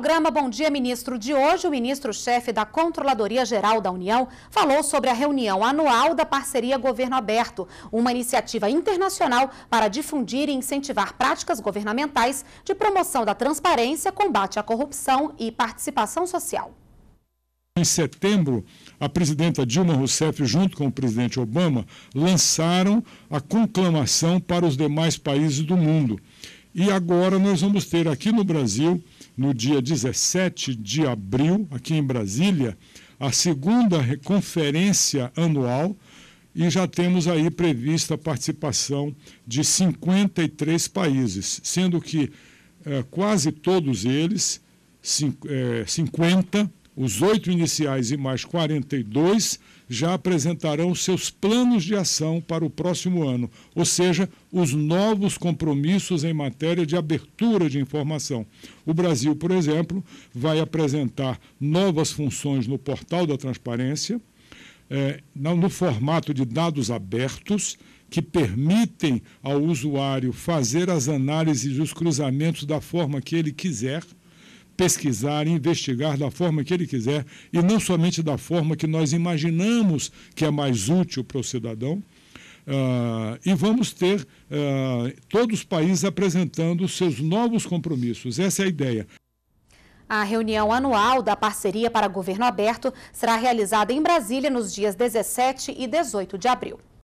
programa Bom Dia Ministro de hoje, o ministro-chefe da Controladoria Geral da União falou sobre a reunião anual da Parceria Governo Aberto, uma iniciativa internacional para difundir e incentivar práticas governamentais de promoção da transparência, combate à corrupção e participação social. Em setembro, a presidenta Dilma Rousseff, junto com o presidente Obama, lançaram a conclamação para os demais países do mundo. E agora nós vamos ter aqui no Brasil no dia 17 de abril, aqui em Brasília, a segunda conferência anual e já temos aí prevista a participação de 53 países, sendo que eh, quase todos eles, 50, eh, os oito iniciais e mais 42 já apresentarão seus planos de ação para o próximo ano, ou seja, os novos compromissos em matéria de abertura de informação. O Brasil, por exemplo, vai apresentar novas funções no portal da transparência, é, no formato de dados abertos, que permitem ao usuário fazer as análises e os cruzamentos da forma que ele quiser pesquisar, investigar da forma que ele quiser e não somente da forma que nós imaginamos que é mais útil para o cidadão. Uh, e vamos ter uh, todos os países apresentando seus novos compromissos. Essa é a ideia. A reunião anual da Parceria para Governo Aberto será realizada em Brasília nos dias 17 e 18 de abril.